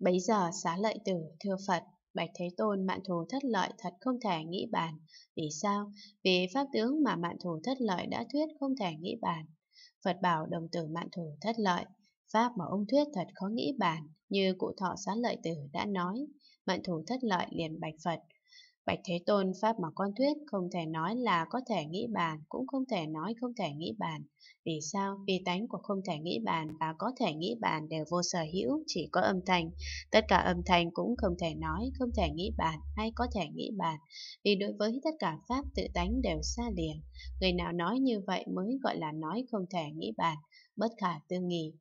Bấy giờ xá lợi tử thưa Phật, Bạch Thế Tôn mạn thù thất lợi thật không thể nghĩ bàn. Vì sao? Vì pháp tướng mà mạn thù thất lợi đã thuyết không thể nghĩ bàn. Phật bảo đồng tử mạn thù thất lợi, pháp mà ông thuyết thật khó nghĩ bàn, như cụ thọ xá lợi tử đã nói. Mạn thù thất lợi liền bạch Phật, Bạch Thế Tôn Pháp mà con thuyết không thể nói là có thể nghĩ bàn, cũng không thể nói không thể nghĩ bàn. Vì sao? Vì tánh của không thể nghĩ bàn và có thể nghĩ bàn đều vô sở hữu, chỉ có âm thanh. Tất cả âm thanh cũng không thể nói, không thể nghĩ bàn hay có thể nghĩ bàn. Vì đối với tất cả Pháp tự tánh đều xa liền. Người nào nói như vậy mới gọi là nói không thể nghĩ bàn, bất khả tư nghị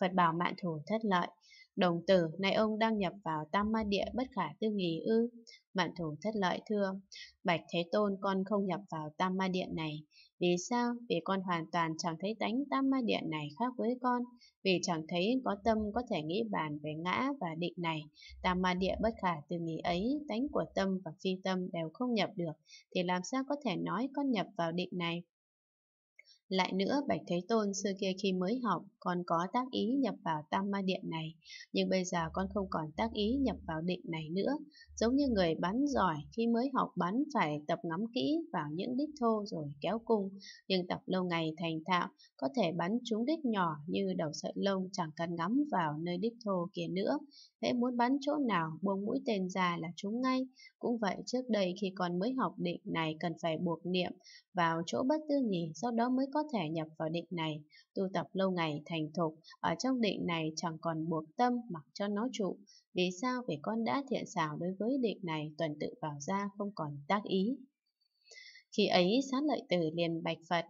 Phật bảo mạng thủ thất lợi. Đồng tử, nay ông đang nhập vào tam ma địa bất khả tư nghỉ ư. Mạn thủ thất lợi thưa, Bạch Thế Tôn con không nhập vào tam ma địa này. Vì sao? Vì con hoàn toàn chẳng thấy tánh tam ma địa này khác với con. Vì chẳng thấy có tâm có thể nghĩ bàn về ngã và định này. Tam ma địa bất khả tư nghỉ ấy, tánh của tâm và phi tâm đều không nhập được. Thì làm sao có thể nói con nhập vào định này? Lại nữa, Bạch Thế Tôn xưa kia khi mới học, còn có tác ý nhập vào tam ma điện này, nhưng bây giờ con không còn tác ý nhập vào định này nữa. Giống như người bắn giỏi, khi mới học bắn phải tập ngắm kỹ vào những đích thô rồi kéo cung, nhưng tập lâu ngày thành thạo, có thể bắn trúng đích nhỏ như đầu sợi lông chẳng cần ngắm vào nơi đích thô kia nữa. Hễ muốn bắn chỗ nào, buông mũi tên ra là trúng ngay. Cũng vậy, trước đây khi con mới học định này cần phải buộc niệm vào chỗ bất tư nghỉ, sau đó mới có có thể nhập vào định này, tu tập lâu ngày thành thục, ở trong định này chẳng còn buộc tâm mặc cho nó trụ. Vì sao vì con đã thiện xảo đối với định này tuần tự vào ra không còn tác ý. Khi ấy sát lợi tử liền bạch Phật.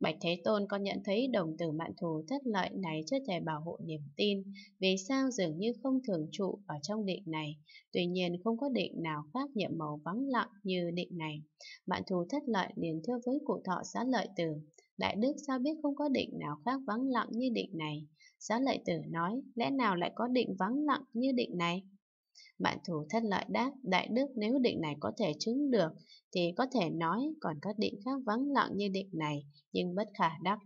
Bạch Thế Tôn con nhận thấy đồng tử mạn thù thất lợi này chưa thể bảo hộ niềm tin, vì sao dường như không thường trụ ở trong định này, tuy nhiên không có định nào khác nhiệm màu vắng lặng như định này. Mạn thù thất lợi liền thưa với cụ thọ xã lợi tử, Đại Đức sao biết không có định nào khác vắng lặng như định này? Giá lợi tử nói, lẽ nào lại có định vắng lặng như định này? Bạn thủ thân lợi đáp, Đại Đức nếu định này có thể chứng được, thì có thể nói còn các định khác vắng lặng như định này, nhưng bất khả đắc.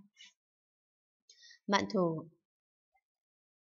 Mạn thủ